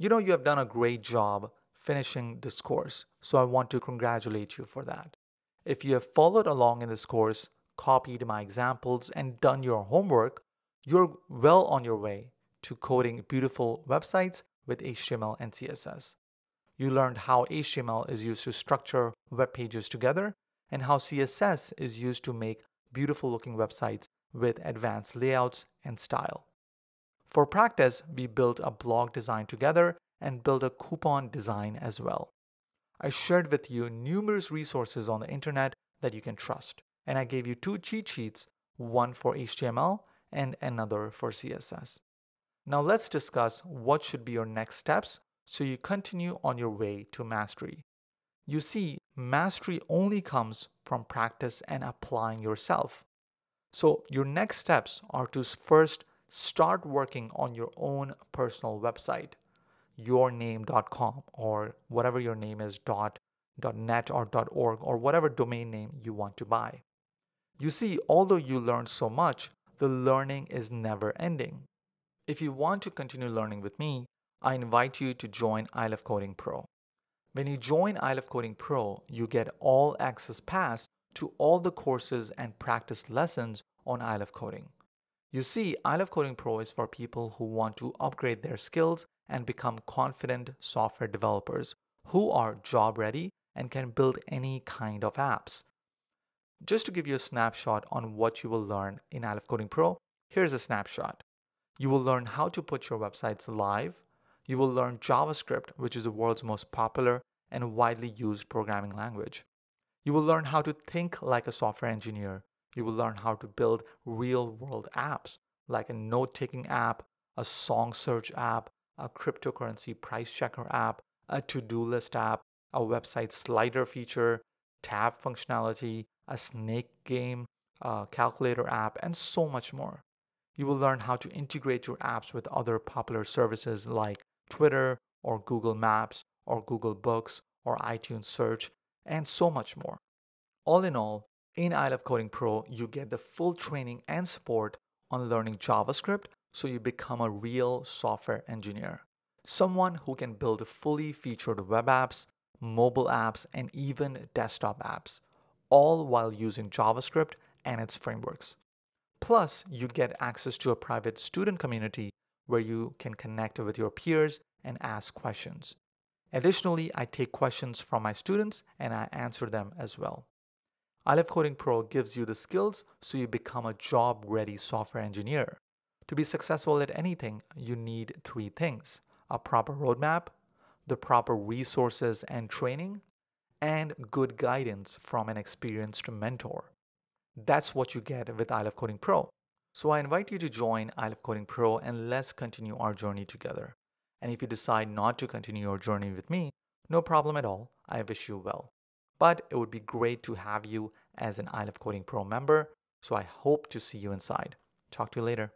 you know you have done a great job finishing this course, so I want to congratulate you for that. If you have followed along in this course, copied my examples, and done your homework, you're well on your way to coding beautiful websites with HTML and CSS. You learned how HTML is used to structure web pages together and how CSS is used to make beautiful looking websites with advanced layouts and style. For practice, we built a blog design together and built a coupon design as well. I shared with you numerous resources on the internet that you can trust, and I gave you two cheat sheets, one for HTML and another for CSS. Now let's discuss what should be your next steps so you continue on your way to mastery. You see, mastery only comes from practice and applying yourself. So your next steps are to first start working on your own personal website, yourname.com or whatever your name is, dot, dot .net or dot .org or whatever domain name you want to buy. You see, although you learn so much, the learning is never ending. If you want to continue learning with me, I invite you to join I Love Coding Pro. When you join I Love Coding Pro, you get all access pass to all the courses and practice lessons on I Love Coding. You see, I Love Coding Pro is for people who want to upgrade their skills and become confident software developers who are job ready and can build any kind of apps. Just to give you a snapshot on what you will learn in I Love Coding Pro, here's a snapshot. You will learn how to put your websites live. You will learn JavaScript, which is the world's most popular and widely used programming language. You will learn how to think like a software engineer you will learn how to build real world apps like a note taking app, a song search app, a cryptocurrency price checker app, a to do list app, a website slider feature, tab functionality, a snake game, a calculator app, and so much more. You will learn how to integrate your apps with other popular services like Twitter or Google Maps or Google Books or iTunes Search, and so much more. All in all, in I Love Coding Pro, you get the full training and support on learning JavaScript so you become a real software engineer. Someone who can build fully featured web apps, mobile apps, and even desktop apps, all while using JavaScript and its frameworks. Plus, you get access to a private student community where you can connect with your peers and ask questions. Additionally, I take questions from my students and I answer them as well. ILF Coding Pro gives you the skills so you become a job ready software engineer. To be successful at anything, you need three things a proper roadmap, the proper resources and training, and good guidance from an experienced mentor. That's what you get with ILF Coding Pro. So I invite you to join ILF Coding Pro and let's continue our journey together. And if you decide not to continue your journey with me, no problem at all. I wish you well but it would be great to have you as an Isle of Coding Pro member. So I hope to see you inside. Talk to you later.